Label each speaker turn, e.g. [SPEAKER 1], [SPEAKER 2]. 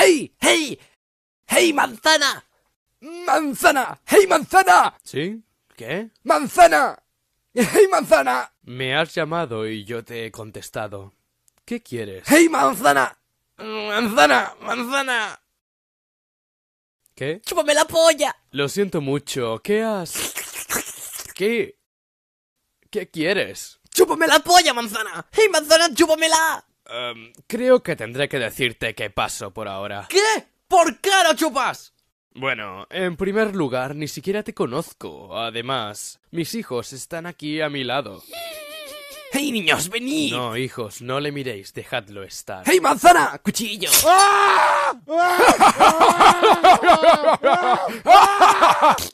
[SPEAKER 1] ¡Hey! ¡Hey! ¡Hey, manzana! ¡Manzana! ¡Hey, manzana!
[SPEAKER 2] ¿Sí? ¿Qué?
[SPEAKER 1] ¡Manzana! ¡Hey, manzana!
[SPEAKER 2] Me has llamado y yo te he contestado. ¿Qué quieres? ¡Hey, manzana!
[SPEAKER 1] ¡Manzana! ¡Manzana! ¿Qué? ¡Chúpame la polla!
[SPEAKER 2] Lo siento mucho. ¿Qué has...? ¿Qué? ¿Qué quieres?
[SPEAKER 1] ¡Chúpame la polla, manzana! ¡Hey, manzana, chúpamela!
[SPEAKER 2] Em, creo que tendré que decirte que paso por ahora. ¿Qué? ¿Por qué chupas? Bueno, en primer lugar, ni siquiera te conozco. Además, mis hijos están aquí a mi lado. ¡Hey, niños, venid! No, hijos, no le miréis, dejadlo estar. ¡Hey, manzana! ¡Cuchillo! ¡Ah! ¡Ah! ¡Ah!